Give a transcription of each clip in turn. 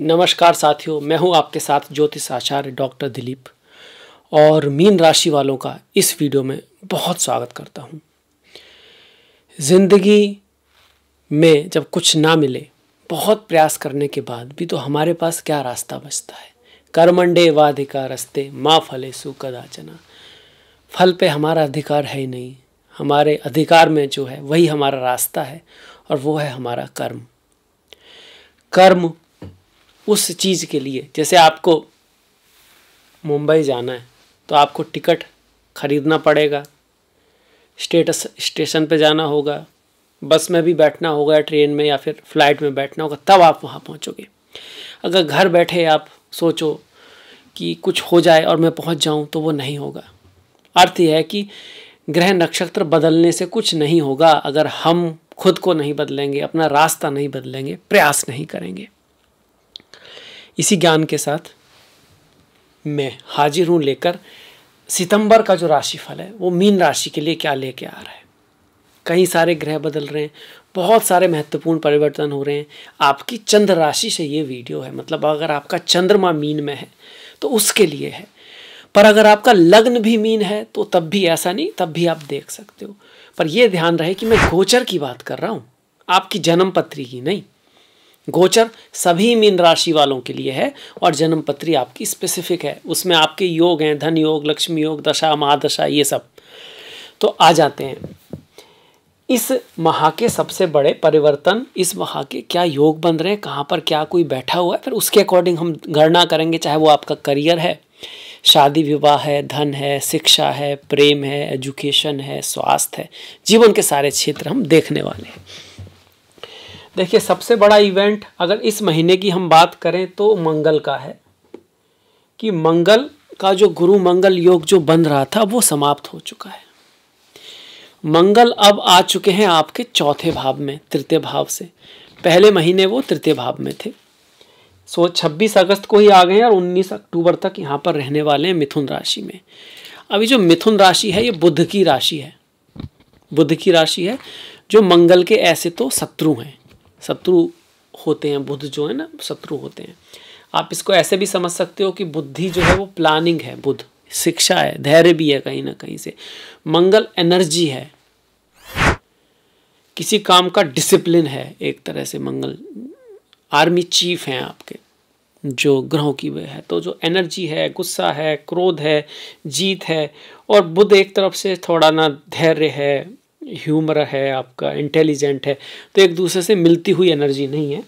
नमस्कार साथियों मैं हूं आपके साथ ज्योतिष आचार्य डॉक्टर दिलीप और मीन राशि वालों का इस वीडियो में बहुत स्वागत करता हूं ज़िंदगी में जब कुछ ना मिले बहुत प्रयास करने के बाद भी तो हमारे पास क्या रास्ता बचता है कर्मंडे वाधिका रस्ते माँ फले सुकदाचना फल पे हमारा अधिकार है ही नहीं हमारे अधिकार में जो है वही हमारा रास्ता है और वो है हमारा कर्म कर्म उस चीज़ के लिए जैसे आपको मुंबई जाना है तो आपको टिकट ख़रीदना पड़ेगा स्टेटस स्टेशन पे जाना होगा बस में भी बैठना होगा ट्रेन में या फिर फ्लाइट में बैठना होगा तब आप वहाँ पहुँचोगे अगर घर बैठे आप सोचो कि कुछ हो जाए और मैं पहुँच जाऊँ तो वो नहीं होगा अर्थ यह है कि ग्रह नक्षत्र बदलने से कुछ नहीं होगा अगर हम खुद को नहीं बदलेंगे अपना रास्ता नहीं बदलेंगे प्रयास नहीं करेंगे इसी ज्ञान के साथ मैं हाजिर हूँ लेकर सितंबर का जो राशिफल है वो मीन राशि के लिए क्या लेके आ रहा है कई सारे ग्रह बदल रहे हैं बहुत सारे महत्वपूर्ण परिवर्तन हो रहे हैं आपकी चंद्र राशि से ये वीडियो है मतलब अगर आपका चंद्रमा मीन में है तो उसके लिए है पर अगर आपका लग्न भी मीन है तो तब भी ऐसा नहीं तब भी आप देख सकते हो पर यह ध्यान रहे कि मैं गोचर की बात कर रहा हूँ आपकी जन्म पत्री की नहीं गोचर सभी मीन राशि वालों के लिए है और जन्मपत्री आपकी स्पेसिफिक है उसमें आपके योग हैं धन योग लक्ष्मी योग दशा महादशा ये सब तो आ जाते हैं इस महा के सबसे बड़े परिवर्तन इस महा के क्या योग बन रहे हैं कहाँ पर क्या कोई बैठा हुआ है फिर उसके अकॉर्डिंग हम गणना करेंगे चाहे वो आपका करियर है शादी विवाह है धन है शिक्षा है प्रेम है एजुकेशन है स्वास्थ्य है जीवन के सारे क्षेत्र हम देखने वाले हैं देखिए सबसे बड़ा इवेंट अगर इस महीने की हम बात करें तो मंगल का है कि मंगल का जो गुरु मंगल योग जो बन रहा था वो समाप्त हो चुका है मंगल अब आ चुके हैं आपके चौथे भाव में तृतीय भाव से पहले महीने वो तृतीय भाव में थे सो छब्बीस अगस्त को ही आ गए हैं और उन्नीस अक्टूबर तक यहाँ पर रहने वाले हैं मिथुन राशि में अभी जो मिथुन राशि है ये बुद्ध की राशि है बुद्ध की राशि है जो मंगल के ऐसे तो शत्रु हैं शत्रु होते हैं बुद्ध जो है ना शत्रु होते हैं आप इसको ऐसे भी समझ सकते हो कि बुद्धि जो है वो प्लानिंग है बुद्ध शिक्षा है धैर्य भी है कहीं ना कहीं से मंगल एनर्जी है किसी काम का डिसिप्लिन है एक तरह से मंगल आर्मी चीफ हैं आपके जो ग्रहों की वह है तो जो एनर्जी है गुस्सा है क्रोध है जीत है और बुद्ध एक तरफ से थोड़ा ना धैर्य है ह्यूमर है आपका इंटेलिजेंट है तो एक दूसरे से मिलती हुई एनर्जी नहीं है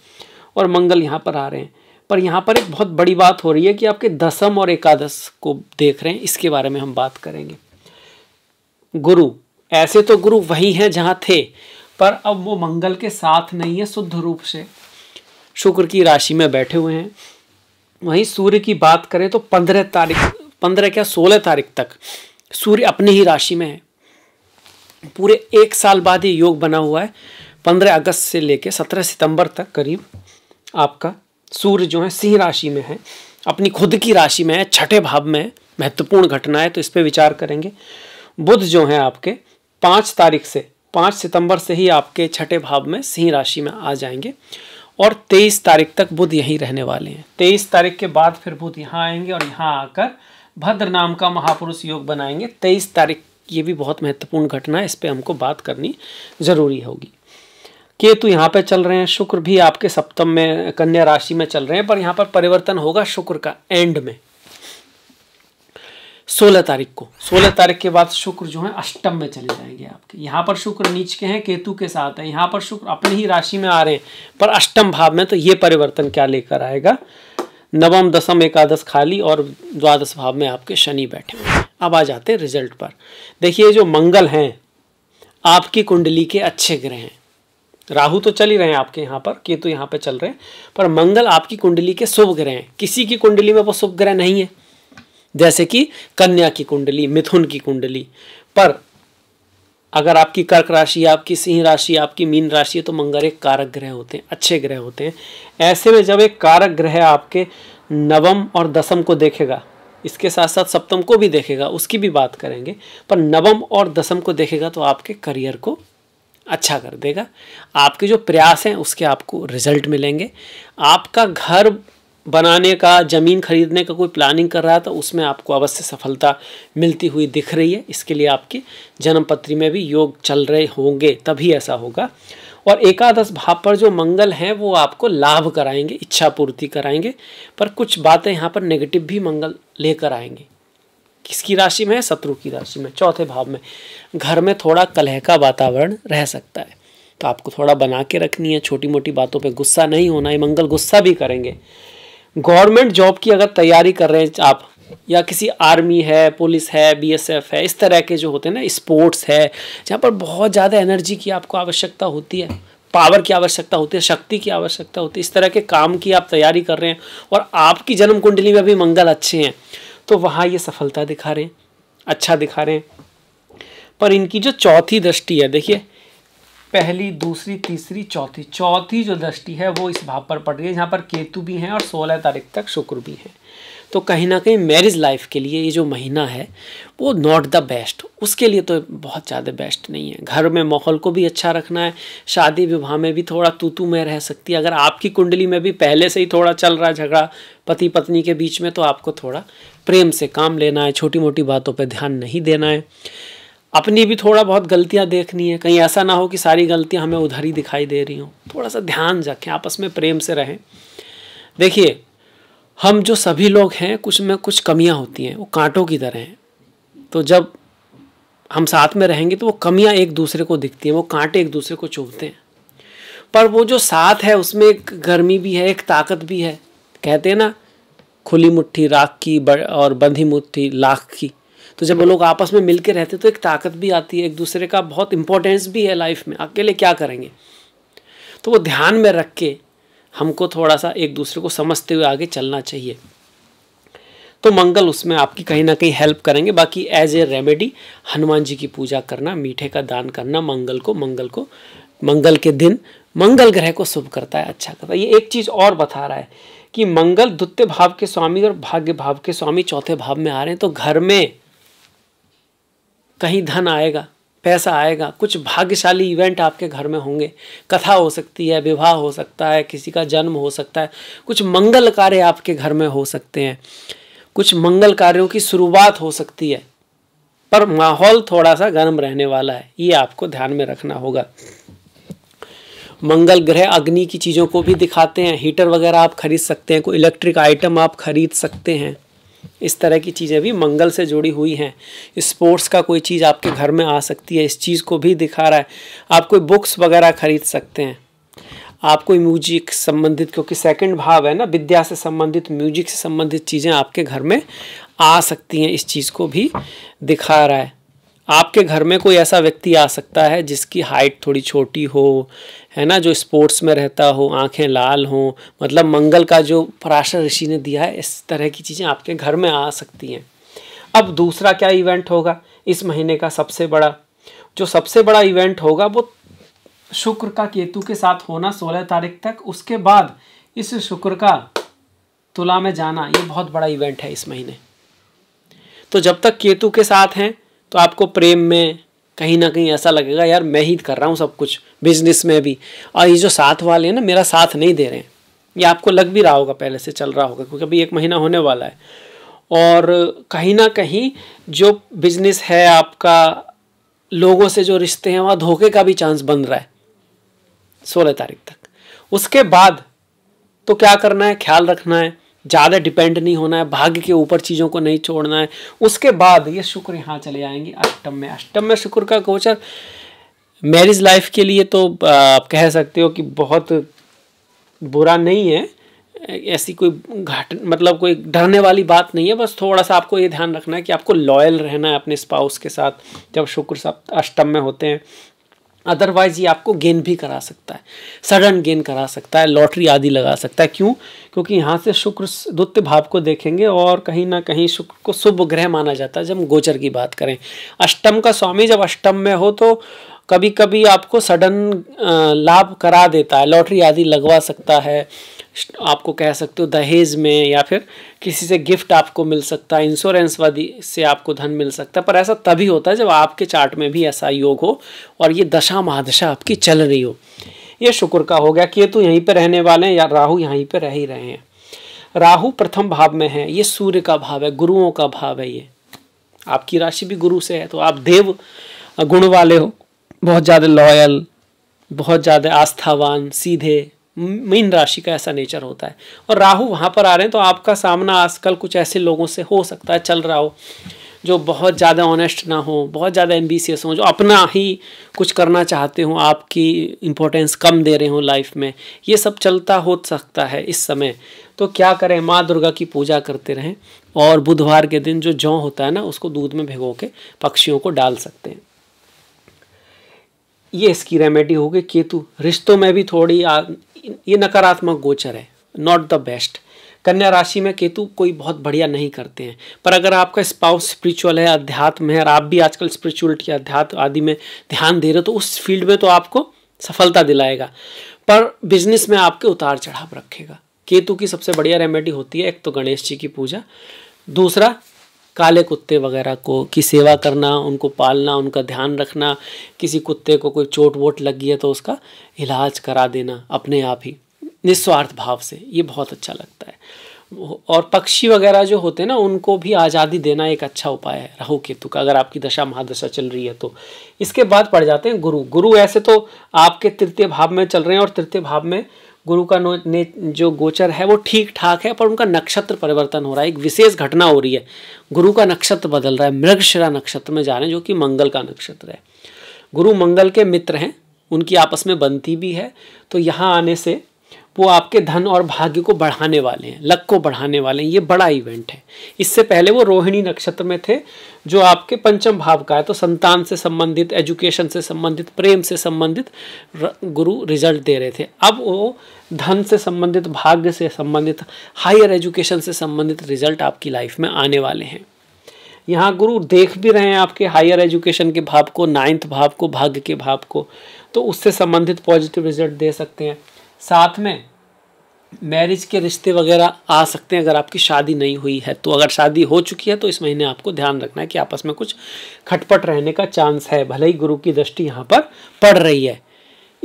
और मंगल यहाँ पर आ रहे हैं पर यहाँ पर एक बहुत बड़ी बात हो रही है कि आपके दसम और एकादश को देख रहे हैं इसके बारे में हम बात करेंगे गुरु ऐसे तो गुरु वही हैं जहाँ थे पर अब वो मंगल के साथ नहीं है शुद्ध रूप से शुक्र की राशि में बैठे हुए हैं वहीं सूर्य की बात करें तो पंद्रह तारीख पंद्रह क्या सोलह तारीख तक सूर्य अपनी ही राशि में है पूरे एक साल बाद ये योग बना हुआ है पंद्रह अगस्त से लेकर सत्रह सितंबर तक करीब आपका सूर्य जो है सिंह राशि में है अपनी खुद की राशि में है छठे भाव में महत्वपूर्ण घटना है तो इस पर विचार करेंगे बुध जो है आपके पाँच तारीख से पाँच सितंबर से ही आपके छठे भाव में सिंह राशि में आ जाएंगे और तेईस तारीख तक बुध यहीं रहने वाले हैं तेईस तारीख के बाद फिर बुध यहाँ आएंगे और यहाँ आकर भद्र नाम का महापुरुष योग बनाएंगे तेईस तारीख ये भी बहुत महत्वपूर्ण घटना है इस पर हमको बात करनी ज़रूरी होगी केतु यहाँ पे चल रहे हैं शुक्र भी आपके सप्तम में कन्या राशि में चल रहे हैं पर यहाँ पर परिवर्तन होगा शुक्र का एंड में सोलह तारीख को सोलह तारीख के बाद शुक्र जो है अष्टम में चले जाएंगे आपके यहाँ पर शुक्र नीच के हैं केतु के साथ है यहाँ पर शुक्र अपनी ही राशि में आ रहे हैं पर अष्टम भाव में तो ये परिवर्तन क्या लेकर आएगा नवम दसम एकादश खाली और द्वादश भाव में आपके शनि बैठे हुए अब आ जाते हैं रिजल्ट पर देखिए जो मंगल हैं आपकी कुंडली के अच्छे ग्रह हैं राहु तो चल ही रहे हैं आपके यहाँ पर केतु तो यहाँ पर चल रहे हैं पर मंगल आपकी कुंडली के शुभ ग्रह हैं किसी की कुंडली में वो शुभ ग्रह नहीं है जैसे कि कन्या की कुंडली मिथुन की कुंडली पर अगर आपकी कर्क राशि आपकी सिंह राशि आपकी मीन राशि है तो मंगल एक कारक ग्रह होते हैं अच्छे ग्रह होते हैं ऐसे में जब एक कारक ग्रह आपके नवम और दसम को देखेगा इसके साथ साथ सप्तम को भी देखेगा उसकी भी बात करेंगे पर नवम और दसम को देखेगा तो आपके करियर को अच्छा कर देगा आपके जो प्रयास हैं उसके आपको रिजल्ट मिलेंगे आपका घर बनाने का ज़मीन खरीदने का कोई प्लानिंग कर रहा है तो उसमें आपको अवश्य सफलता मिलती हुई दिख रही है इसके लिए आपकी जन्मपत्री में भी योग चल रहे होंगे तभी ऐसा होगा और एकादश भाव पर जो मंगल हैं वो आपको लाभ कराएंगे इच्छा पूर्ति कराएंगे पर कुछ बातें यहाँ पर नेगेटिव भी मंगल लेकर आएंगे किसकी राशि में है शत्रु की राशि में चौथे भाव में घर में थोड़ा कलह का वातावरण रह सकता है तो आपको थोड़ा बना के रखनी है छोटी मोटी बातों पर गुस्सा नहीं होना है मंगल गुस्सा भी करेंगे गवर्नमेंट जॉब की अगर तैयारी कर रहे हैं आप या किसी आर्मी है पुलिस है बीएसएफ है इस तरह के जो होते हैं ना स्पोर्ट्स है जहाँ पर बहुत ज़्यादा एनर्जी की आपको आवश्यकता होती है पावर की आवश्यकता होती है शक्ति की आवश्यकता होती है इस तरह के काम की आप तैयारी कर रहे हैं और आपकी जन्म कुंडली में भी मंगल अच्छे हैं तो वहाँ ये सफलता दिखा रहे हैं अच्छा दिखा रहे हैं पर इनकी जो चौथी दृष्टि है देखिए पहली दूसरी तीसरी चौथी चौथी जो दृष्टि है वो इस भाव पर पड़ रही है जहाँ पर केतु भी हैं और सोलह तारीख तक शुक्र भी हैं तो कहीं ना कहीं मैरिज लाइफ के लिए ये जो महीना है वो नॉट द बेस्ट उसके लिए तो बहुत ज़्यादा बेस्ट नहीं है घर में माहौल को भी अच्छा रखना है शादी विवाह में भी थोड़ा तू तू में रह सकती है अगर आपकी कुंडली में भी पहले से ही थोड़ा चल रहा है झगड़ा पति पत्नी के बीच में तो आपको थोड़ा प्रेम से काम लेना है छोटी मोटी बातों पर ध्यान नहीं देना है अपनी भी थोड़ा बहुत गलतियाँ देखनी है कहीं ऐसा ना हो कि सारी गलतियाँ हमें उधर ही दिखाई दे रही हों थोड़ा सा ध्यान रखें आपस में प्रेम से रहें देखिए हम जो सभी लोग हैं कुछ में कुछ कमियां होती हैं वो कांटों की तरह हैं तो जब हम साथ में रहेंगे तो वो कमियां एक दूसरे को दिखती हैं वो कांटे एक दूसरे को चुभते हैं पर वो जो साथ है उसमें एक गर्मी भी है एक ताकत भी है कहते हैं ना खुली मुट्ठी राख की और बंधी मुट्ठी लाख की तो जब वो लोग आपस में मिल के रहते तो एक ताकत भी आती है एक दूसरे का बहुत इंपॉर्टेंस भी है लाइफ में अकेले क्या करेंगे तो वो ध्यान में रख के हमको थोड़ा सा एक दूसरे को समझते हुए आगे चलना चाहिए तो मंगल उसमें आपकी कहीं ना कहीं हेल्प करेंगे बाकी as a remedy Hanuman ji की पूजा करना मीठे का दान करना मंगल को मंगल को मंगल के दिन मंगल ग्रह को शुभ करता है अच्छा करता है ये एक चीज़ और बता रहा है कि मंगल द्वितीय भाव के स्वामी और भाग्य भाव के स्वामी चौथे भाव में आ रहे हैं तो घर में कहीं धन आएगा पैसा आएगा कुछ भाग्यशाली इवेंट आपके घर में होंगे कथा हो सकती है विवाह हो सकता है किसी का जन्म हो सकता है कुछ मंगल कार्य आपके घर में हो सकते हैं कुछ मंगल कार्यों की शुरुआत हो सकती है पर माहौल थोड़ा सा गर्म रहने वाला है ये आपको ध्यान में रखना होगा मंगल ग्रह अग्नि की चीज़ों को भी दिखाते हैं हीटर वगैरह आप खरीद सकते हैं कोई इलेक्ट्रिक आइटम आप खरीद सकते हैं इस तरह की चीज़ें भी मंगल से जुड़ी हुई हैं स्पोर्ट्स का कोई चीज़ आपके घर में आ सकती है इस चीज़ को भी दिखा रहा है आप कोई बुक्स वगैरह खरीद सकते हैं आप कोई म्यूजिक संबंधित क्योंकि सेकंड भाव है ना विद्या से संबंधित म्यूजिक से संबंधित चीज़ें आपके घर में आ सकती हैं इस चीज़ को भी दिखा रहा है आपके घर में कोई ऐसा व्यक्ति आ सकता है जिसकी हाइट थोड़ी छोटी हो है ना जो स्पोर्ट्स में रहता हो आंखें लाल हों मतलब मंगल का जो पराशर ऋषि ने दिया है इस तरह की चीज़ें आपके घर में आ सकती हैं अब दूसरा क्या इवेंट होगा इस महीने का सबसे बड़ा जो सबसे बड़ा इवेंट होगा वो शुक्र का केतु के साथ होना सोलह तारीख तक उसके बाद इस शुक्र का तुला में जाना ये बहुत बड़ा इवेंट है इस महीने तो जब तक केतु के साथ हैं तो आपको प्रेम में कहीं ना कहीं ऐसा लगेगा यार मैं ही कर रहा हूँ सब कुछ बिजनेस में भी और ये जो साथ वाले हैं ना मेरा साथ नहीं दे रहे हैं ये आपको लग भी रहा होगा पहले से चल रहा होगा क्योंकि अभी एक महीना होने वाला है और कहीं ना कहीं जो बिजनेस है आपका लोगों से जो रिश्ते हैं वहाँ धोखे का भी चांस बन रहा है सोलह तारीख तक उसके बाद तो क्या करना है ख्याल रखना है ज़्यादा डिपेंड नहीं होना है भाग्य के ऊपर चीज़ों को नहीं छोड़ना है उसके बाद ये शुक्र यहाँ चले जाएंगे अष्टम में अष्टम में शुक्र का गोचर मैरिज लाइफ के लिए तो आप कह सकते हो कि बहुत बुरा नहीं है ऐसी कोई घट मतलब कोई डरने वाली बात नहीं है बस थोड़ा सा आपको ये ध्यान रखना है कि आपको लॉयल रहना है अपने स्पाउस के साथ जब शुक्र सब अष्टम में होते हैं अदरवाइज ये आपको गेन भी करा सकता है सडन गेन करा सकता है लॉटरी आदि लगा सकता है क्यों क्योंकि यहाँ से शुक्र द्वित्य भाव को देखेंगे और कहीं ना कहीं शुक्र को शुभ ग्रह माना जाता है जब हम गोचर की बात करें अष्टम का स्वामी जब अष्टम में हो तो कभी कभी आपको सडन लाभ करा देता है लॉटरी आदि लगवा सकता है आपको कह सकते हो दहेज में या फिर किसी से गिफ्ट आपको मिल सकता है इंश्योरेंस वादी से आपको धन मिल सकता है पर ऐसा तभी होता है जब आपके चार्ट में भी ऐसा योग हो और ये दशा महादशा आपकी चल रही हो ये शुक्र का हो गया केतु तो यहीं पर रहने वाले हैं या राहु यहीं पर रह ही रहे हैं राहु प्रथम भाव में है ये सूर्य का भाव है गुरुओं का भाव है ये आपकी राशि भी गुरु से है तो आप देव गुण वाले हो बहुत ज़्यादा लॉयल बहुत ज़्यादा आस्थावान सीधे मीन राशि का ऐसा नेचर होता है और राहु वहाँ पर आ रहे हैं तो आपका सामना आजकल कुछ ऐसे लोगों से हो सकता है चल रहा हो जो बहुत ज़्यादा ऑनेस्ट ना हो बहुत ज़्यादा एम्बिसियस हो जो अपना ही कुछ करना चाहते हों आपकी इम्पोर्टेंस कम दे रहे हों लाइफ में ये सब चलता हो सकता है इस समय तो क्या करें माँ दुर्गा की पूजा करते रहें और बुधवार के दिन जो जौ होता है ना उसको दूध में भिगो के पक्षियों को डाल सकते हैं ये इसकी रेमेडी हो गई केतु रिश्तों में भी थोड़ी आ, ये नकारात्मक गोचर है नॉट द बेस्ट कन्या राशि में केतु कोई बहुत बढ़िया नहीं करते हैं पर अगर आपका स्पाउस स्पिरिचुअल है अध्यात्म है और आप भी आजकल स्पिरिचुअलिटी अध्यात्म आदि में ध्यान दे रहे हो तो उस फील्ड में तो आपको सफलता दिलाएगा पर बिजनेस में आपके उतार चढ़ाव रखेगा केतु की सबसे बढ़िया रेमेडी होती है एक तो गणेश जी की पूजा दूसरा काले कुत्ते वगैरह को की सेवा करना उनको पालना उनका ध्यान रखना किसी कुत्ते को कोई चोट वोट लगी है तो उसका इलाज करा देना अपने आप ही निस्वार्थ भाव से ये बहुत अच्छा लगता है और पक्षी वगैरह जो होते हैं ना उनको भी आज़ादी देना एक अच्छा उपाय है राहु केतु का अगर आपकी दशा महादशा चल रही है तो इसके बाद पड़ जाते हैं गुरु गुरु ऐसे तो आपके तृतीय भाव में चल रहे हैं और तृतीय भाव में गुरु का ने जो गोचर है वो ठीक ठाक है पर उनका नक्षत्र परिवर्तन हो रहा है एक विशेष घटना हो रही है गुरु का नक्षत्र बदल रहा है मृगशिरा नक्षत्र में जा रहे हैं जो कि मंगल का नक्षत्र है गुरु मंगल के मित्र हैं उनकी आपस में बनती भी है तो यहाँ आने से वो आपके धन और भाग्य को बढ़ाने वाले हैं लक को बढ़ाने वाले हैं ये बड़ा इवेंट है इससे पहले वो रोहिणी नक्षत्र में थे जो आपके पंचम भाव का है तो संतान से संबंधित एजुकेशन से संबंधित प्रेम से संबंधित गुरु रिजल्ट दे रहे थे अब वो धन से संबंधित भाग्य से संबंधित हायर एजुकेशन से संबंधित रिजल्ट आपकी लाइफ में आने वाले हैं यहाँ गुरु देख भी रहे हैं आपके हायर एजुकेशन के भाव को नाइन्थ भाव को भाग्य के भाव को तो उससे संबंधित पॉजिटिव रिजल्ट दे सकते हैं साथ में मैरिज के रिश्ते वगैरह आ सकते हैं अगर आपकी शादी नहीं हुई है तो अगर शादी हो चुकी है तो इस महीने आपको ध्यान रखना है कि आपस में कुछ खटपट रहने का चांस है भले ही गुरु की दृष्टि यहाँ पर पड़ रही है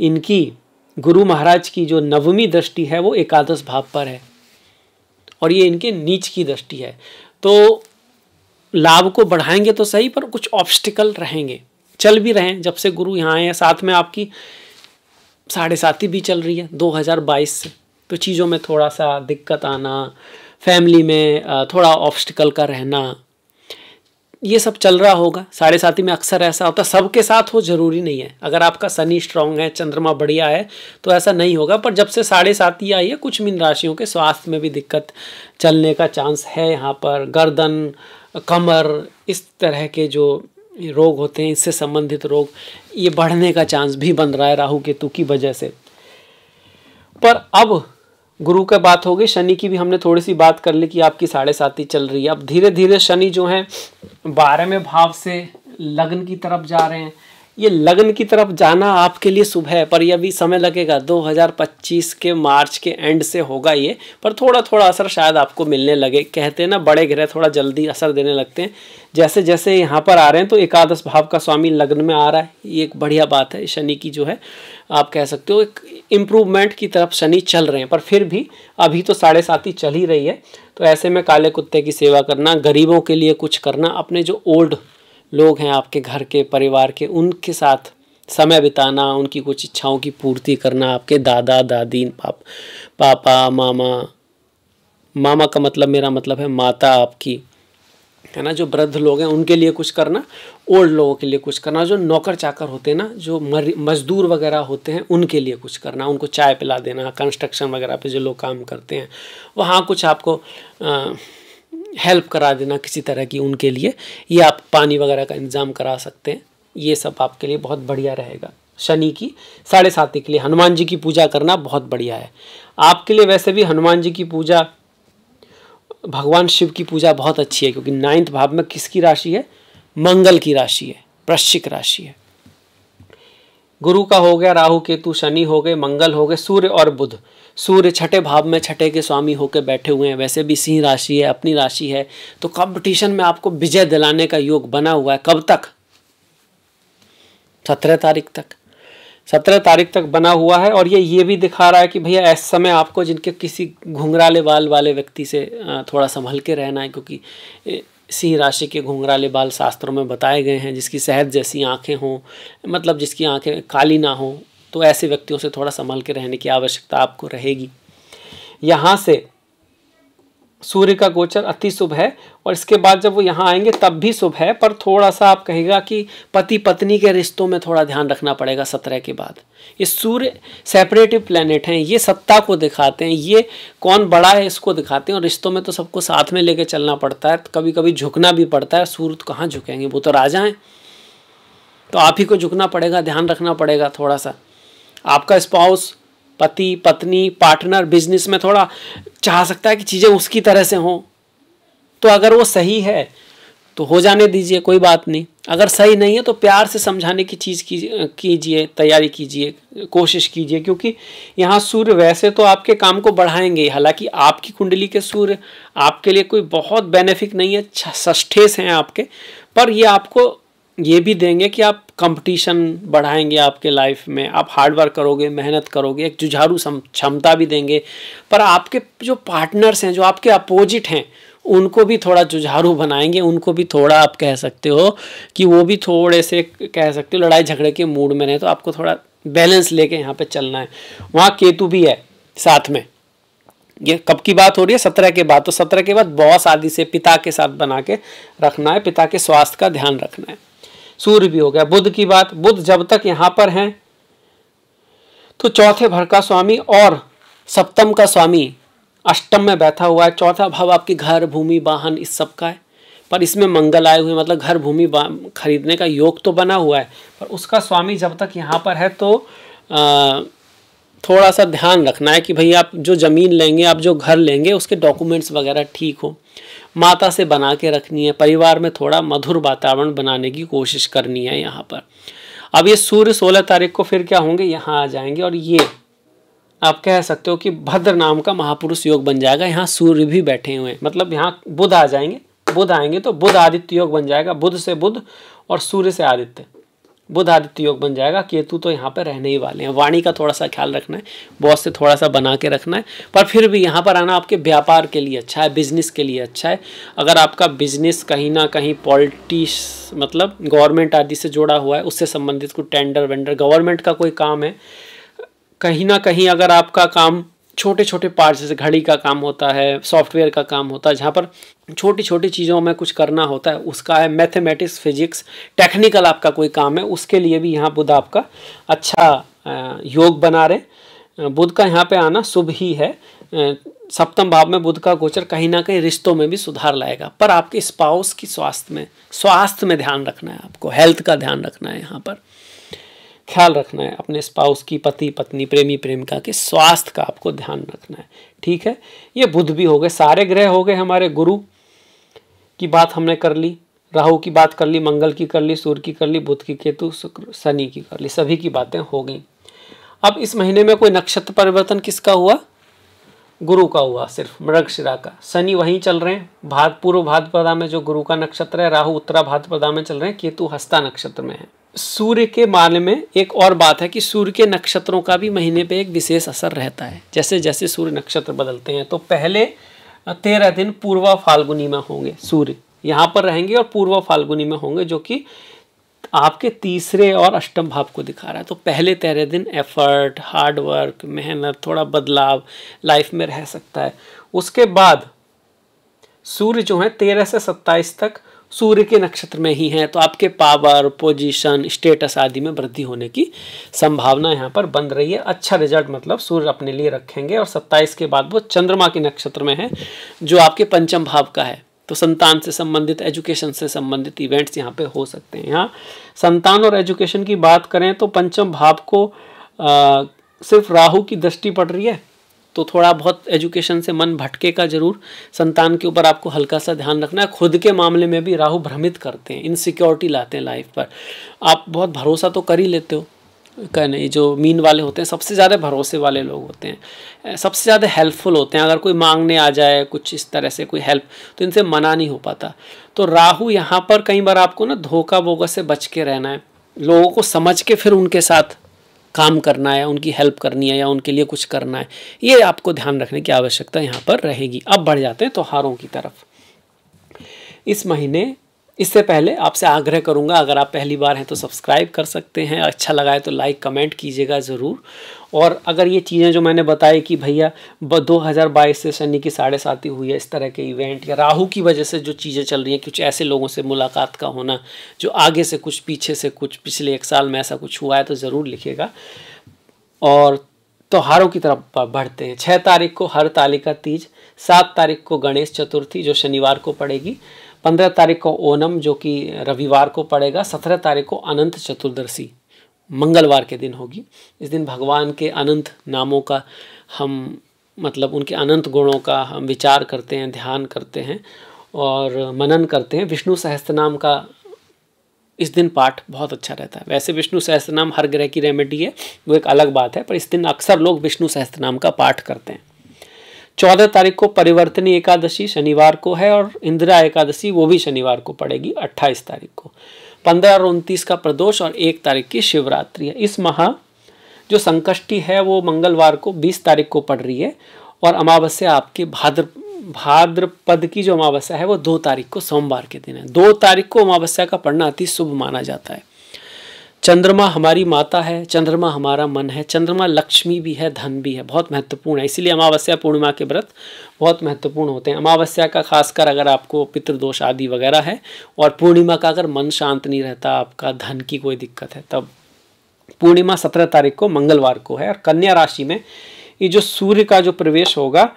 इनकी गुरु महाराज की जो नवमी दृष्टि है वो एकादश भाव पर है और ये इनके नीच की दृष्टि है तो लाभ को बढ़ाएंगे तो सही पर कुछ ऑब्स्टिकल रहेंगे चल भी रहे हैं जब से गुरु यहाँ आए हैं साथ में आपकी साढ़े सात भी चल रही है 2022 से तो चीज़ों में थोड़ा सा दिक्कत आना फैमिली में थोड़ा ऑब्स्टिकल का रहना ये सब चल रहा होगा साढ़े साथी में अक्सर ऐसा होता है सबके साथ हो जरूरी नहीं है अगर आपका शनि स्ट्रांग है चंद्रमा बढ़िया है तो ऐसा नहीं होगा पर जब से साढ़े साथी आई है कुछ मीन राशियों के स्वास्थ्य में भी दिक्कत चलने का चांस है यहाँ पर गर्दन कमर इस तरह के जो रोग होते हैं इससे संबंधित रोग ये बढ़ने का चांस भी बन रहा है राहु केतु की वजह से पर अब गुरु का बात हो गई शनि की भी हमने थोड़ी सी बात कर ली कि आपकी साढ़े ही चल रही है अब धीरे धीरे शनि जो है बारहवें भाव से लग्न की तरफ जा रहे हैं ये लगन की तरफ जाना आपके लिए शुभ है पर यह भी समय लगेगा 2025 के मार्च के एंड से होगा ये पर थोड़ा थोड़ा असर शायद आपको मिलने लगे कहते हैं ना बड़े ग्रह थोड़ा जल्दी असर देने लगते हैं जैसे जैसे यहाँ पर आ रहे हैं तो एकादश भाव का स्वामी लग्न में आ रहा है ये एक बढ़िया बात है शनि की जो है आप कह सकते हो एक इम्प्रूवमेंट की तरफ शनि चल रहे हैं पर फिर भी अभी तो साढ़े सात ही चल ही रही है तो ऐसे में काले कुत्ते की सेवा करना गरीबों के लिए कुछ करना अपने जो ओल्ड लोग हैं आपके घर के परिवार के उनके साथ समय बिताना उनकी कुछ इच्छाओं की पूर्ति करना आपके दादा दादी पाप पापा मामा मामा का मतलब मेरा मतलब है माता आपकी है ना जो वृद्ध लोग हैं उनके लिए कुछ करना ओल्ड लोगों के लिए कुछ करना जो नौकर चाकर होते हैं ना जो मजदूर वगैरह होते हैं उनके लिए कुछ करना उनको चाय पिला देना कंस्ट्रक्शन वगैरह पे जो लोग काम करते हैं वहाँ कुछ आपको आ, हेल्प करा देना किसी तरह की उनके लिए या आप पानी वगैरह का इंतज़ाम करा सकते हैं ये सब आपके लिए बहुत बढ़िया रहेगा शनि की साढ़े साथी के लिए हनुमान जी की पूजा करना बहुत बढ़िया है आपके लिए वैसे भी हनुमान जी की पूजा भगवान शिव की पूजा बहुत अच्छी है क्योंकि नाइन्थ भाव में किसकी राशि है मंगल की राशि है वृश्चिक राशि है गुरु का हो गया राहु केतु शनि हो गए मंगल हो गए सूर्य और बुध सूर्य छठे भाव में छठे के स्वामी होकर बैठे हुए हैं वैसे भी सिंह राशि है अपनी राशि है तो कंपटीशन में आपको विजय दिलाने का योग बना हुआ है कब तक सत्रह तारीख तक सत्रह तारीख तक बना हुआ है और ये ये भी दिखा रहा है कि भैया ऐसे समय आपको जिनके किसी घुंघराले वाल वाले व्यक्ति से थोड़ा संभल के रहना है क्योंकि सिंह राशि के घुंघराले बाल शास्त्रों में बताए गए हैं जिसकी शहद जैसी आँखें हों मतलब जिसकी आँखें काली ना हों तो ऐसे व्यक्तियों से थोड़ा संभल के रहने की आवश्यकता आपको रहेगी यहाँ से सूर्य का गोचर अति शुभ है और इसके बाद जब वो यहाँ आएंगे तब भी शुभ है पर थोड़ा सा आप कहेगा कि पति पत्नी के रिश्तों में थोड़ा ध्यान रखना पड़ेगा सत्रह के बाद ये सूर्य सेपरेटिव प्लेनेट हैं ये सत्ता को दिखाते हैं ये कौन बड़ा है इसको दिखाते हैं और रिश्तों में तो सबको साथ में लेके चलना पड़ता है कभी कभी झुकना भी पड़ता है सूर्य तो कहाँ झुकेंगे वो तो राजा हैं तो आप ही को झुकना पड़ेगा ध्यान रखना पड़ेगा थोड़ा सा आपका स्पाउस पति पत्नी पार्टनर बिजनेस में थोड़ा चाह सकता है कि चीज़ें उसकी तरह से हों तो अगर वो सही है तो हो जाने दीजिए कोई बात नहीं अगर सही नहीं है तो प्यार से समझाने की चीज़ कीजिए तैयारी कीजिए कोशिश कीजिए क्योंकि यहाँ सूर्य वैसे तो आपके काम को बढ़ाएंगे हालांकि आपकी कुंडली के सूर्य आपके लिए कोई बहुत बेनिफिक नहीं है सष्ठेस हैं आपके पर ये आपको ये भी देंगे कि आप कंपटीशन बढ़ाएंगे आपके लाइफ में आप हार्ड वर्क करोगे मेहनत करोगे एक जुझारू क्षमता भी देंगे पर आपके जो पार्टनर्स हैं जो आपके अपोजिट हैं उनको भी थोड़ा जुझारू बनाएंगे उनको भी थोड़ा आप कह सकते हो कि वो भी थोड़े से कह सकते हो लड़ाई झगड़े के मूड में रहे तो आपको थोड़ा बैलेंस लेके यहाँ पे चलना है वहाँ केतु भी है साथ में ये कब की बात हो रही है सत्रह के बाद तो सत्रह के बाद बॉस आदि से पिता के साथ बना के रखना है पिता के स्वास्थ्य का ध्यान रखना है सूर्य भी हो गया बुद्ध की बात बुद्ध जब तक यहाँ पर हैं तो चौथे भर का स्वामी और सप्तम का स्वामी अष्टम में बैठा हुआ है चौथा भाव आपकी घर भूमि वाहन इस सब का है पर इसमें मंगल आए हुए मतलब घर भूमि खरीदने का योग तो बना हुआ है पर उसका स्वामी जब तक यहाँ पर है तो आ, थोड़ा सा ध्यान रखना है कि भाई आप जो ज़मीन लेंगे आप जो घर लेंगे उसके डॉक्यूमेंट्स वगैरह ठीक हो माता से बना के रखनी है परिवार में थोड़ा मधुर वातावरण बनाने की कोशिश करनी है यहाँ पर अब ये सूर्य सोलह तारीख को फिर क्या होंगे यहाँ आ जाएंगे और ये आप कह सकते हो कि भद्र नाम का महापुरुष योग बन जाएगा यहाँ सूर्य भी बैठे हुए हैं मतलब यहाँ बुध आ जाएंगे बुध आएंगे तो बुध आदित्य योग बन जाएगा बुध से बुध और सूर्य से आदित्य बुध आदित्य योग बन जाएगा केतु तो यहाँ पर रहने ही वाले हैं वाणी का थोड़ा सा ख्याल रखना है बॉस से थोड़ा सा बना के रखना है पर फिर भी यहाँ पर आना आपके व्यापार के लिए अच्छा है बिजनेस के लिए अच्छा है अगर आपका बिजनेस कहीं ना कहीं पॉलिटिक्स मतलब गवर्नमेंट आदि से जुड़ा हुआ है उससे संबंधित कुछ टेंडर वेंडर गवर्नमेंट का कोई काम है कहीं ना कहीं अगर आपका काम छोटे छोटे पार्ट जैसे घड़ी का काम होता है सॉफ्टवेयर का काम होता है जहाँ पर छोटी छोटी चीज़ों में कुछ करना होता है उसका है मैथमेटिक्स फिजिक्स टेक्निकल आपका कोई काम है उसके लिए भी यहाँ बुध आपका अच्छा योग बना रहे बुध का यहाँ पे आना शुभ ही है सप्तम भाव में बुध का गोचर कहीं ना कहीं रिश्तों में भी सुधार लाएगा पर आपके स्पाउस की स्वास्थ्य में स्वास्थ्य में ध्यान रखना है आपको हेल्थ का ध्यान रखना है यहाँ पर ख्याल रखना है अपने स्पाउस की पति पत्नी प्रेमी प्रेमिका के स्वास्थ्य का आपको ध्यान रखना है ठीक है ये बुध भी हो गए सारे ग्रह हो गए हमारे गुरु की बात हमने कर ली राहु की बात कर ली मंगल की कर ली सूर्य की कर ली बुध की केतु शुक्र शनि की कर ली सभी की बातें हो गई अब इस महीने में कोई नक्षत्र परिवर्तन किसका हुआ गुरु का हुआ सिर्फ मृगशिरा का शनि वहीं चल रहे हैं भाद पूर्व भाद्रपदा में जो गुरु का नक्षत्र है राहु उत्तरा भाद्रपदा में चल रहे हैं केतु हस्ता नक्षत्र में है सूर्य के मामले में एक और बात है कि सूर्य के नक्षत्रों का भी महीने पे एक विशेष असर रहता है जैसे जैसे सूर्य नक्षत्र बदलते हैं तो पहले तेरह दिन पूर्वा फाल्गुनी में होंगे सूर्य यहाँ पर रहेंगे और पूर्वा फाल्गुनी में होंगे जो कि आपके तीसरे और अष्टम भाव को दिखा रहा है तो पहले तेरह दिन एफर्ट हार्ड वर्क मेहनत थोड़ा बदलाव लाइफ में रह सकता है उसके बाद सूर्य जो है तेरह से सत्ताईस तक सूर्य के नक्षत्र में ही हैं तो आपके पावर पोजीशन स्टेटस आदि में वृद्धि होने की संभावना यहाँ पर बन रही है अच्छा रिजल्ट मतलब सूर्य अपने लिए रखेंगे और 27 के बाद वो चंद्रमा के नक्षत्र में है जो आपके पंचम भाव का है तो संतान से संबंधित एजुकेशन से संबंधित इवेंट्स यहाँ पे हो सकते हैं यहाँ संतान और एजुकेशन की बात करें तो पंचम भाव को आ, सिर्फ राहु की दृष्टि पड़ रही है तो थोड़ा बहुत एजुकेशन से मन भटके का जरूर संतान के ऊपर आपको हल्का सा ध्यान रखना है खुद के मामले में भी राहु भ्रमित करते हैं इनसिक्योरिटी लाते हैं लाइफ पर आप बहुत भरोसा तो कर ही लेते हो का नहीं जो मीन वाले होते हैं सबसे ज़्यादा भरोसे वाले लोग होते हैं सबसे ज़्यादा हेल्पफुल होते हैं अगर कोई मांगने आ जाए कुछ इस तरह से कोई हेल्प तो इनसे मना नहीं हो पाता तो राहु यहाँ पर कई बार आपको ना धोखा बोगा से बच के रहना है लोगों को समझ के फिर उनके साथ काम करना है उनकी हेल्प करनी है या उनके लिए कुछ करना है ये आपको ध्यान रखने की आवश्यकता यहाँ पर रहेगी अब बढ़ जाते हैं त्योहारों की तरफ इस महीने इससे पहले आपसे आग्रह करूँगा अगर आप पहली बार हैं तो सब्सक्राइब कर सकते हैं अच्छा लगा है तो लाइक कमेंट कीजिएगा ज़रूर और अगर ये चीज़ें जो मैंने बताई कि भैया दो हज़ार बाईस से शनि की साढ़े साथी हुई है इस तरह के इवेंट या राहु की वजह से जो चीज़ें चल रही हैं कुछ ऐसे लोगों से मुलाकात का होना जो आगे से कुछ पीछे से कुछ पिछले एक साल में ऐसा कुछ हुआ है तो ज़रूर लिखेगा और त्योहारों की तरफ बढ़ते हैं छः तारीख को हर तालिका तीज सात तारीख को गणेश चतुर्थी जो शनिवार को पड़ेगी पंद्रह तारीख को ओनम जो कि रविवार को पड़ेगा सत्रह तारीख को अनंत चतुर्दशी मंगलवार के दिन होगी इस दिन भगवान के अनंत नामों का हम मतलब उनके अनंत गुणों का हम विचार करते हैं ध्यान करते हैं और मनन करते हैं विष्णु सहस्त्र नाम का इस दिन पाठ बहुत अच्छा रहता है वैसे विष्णु सहस्त्र नाम हर ग्रह की रेमेडी है वो एक अलग बात है पर इस दिन अक्सर लोग विष्णु सहस्त्र नाम का पाठ करते हैं चौदह तारीख को परिवर्तनी एकादशी शनिवार को है और इंदिरा एकादशी वो भी शनिवार को पड़ेगी अट्ठाईस तारीख को पंद्रह और उनतीस का प्रदोष और एक तारीख की शिवरात्रि है इस माह जो संकष्टि है वो मंगलवार को बीस तारीख को पड़ रही है और अमावस्या आपकी भाद्र भाद्रपद की जो अमावस्या है वो दो तारीख को सोमवार के दिन है दो तारीख को अमावस्या का पढ़ना अति शुभ माना जाता है चंद्रमा हमारी माता है चंद्रमा हमारा मन है चंद्रमा लक्ष्मी भी है धन भी है बहुत महत्वपूर्ण है इसीलिए अमावस्या पूर्णिमा के व्रत बहुत महत्वपूर्ण होते हैं अमावस्या का खासकर अगर आपको पितृदोष आदि वगैरह है और पूर्णिमा का अगर मन शांत नहीं रहता आपका धन की कोई दिक्कत है तब पूर्णिमा सत्रह तारीख को मंगलवार को है और कन्या राशि में ये जो सूर्य का जो प्रवेश होगा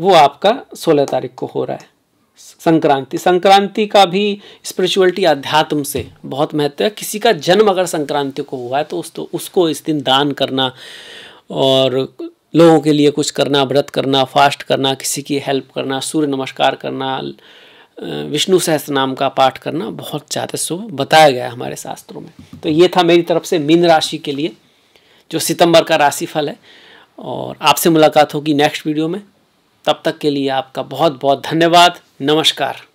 वो आपका सोलह तारीख को हो रहा है संक्रांति संक्रांति का भी स्पिरिचुअलिटी अध्यात्म से बहुत महत्व है किसी का जन्म अगर संक्रांति को हुआ है तो, उस तो उसको इस दिन दान करना और लोगों के लिए कुछ करना व्रत करना फास्ट करना किसी की हेल्प करना सूर्य नमस्कार करना विष्णु सहस्त्र नाम का पाठ करना बहुत ज़्यादा शुभ बताया गया हमारे शास्त्रों में तो ये था मेरी तरफ से मीन राशि के लिए जो सितंबर का राशिफल है और आपसे मुलाकात होगी नेक्स्ट वीडियो में तब तक के लिए आपका बहुत बहुत धन्यवाद नमस्कार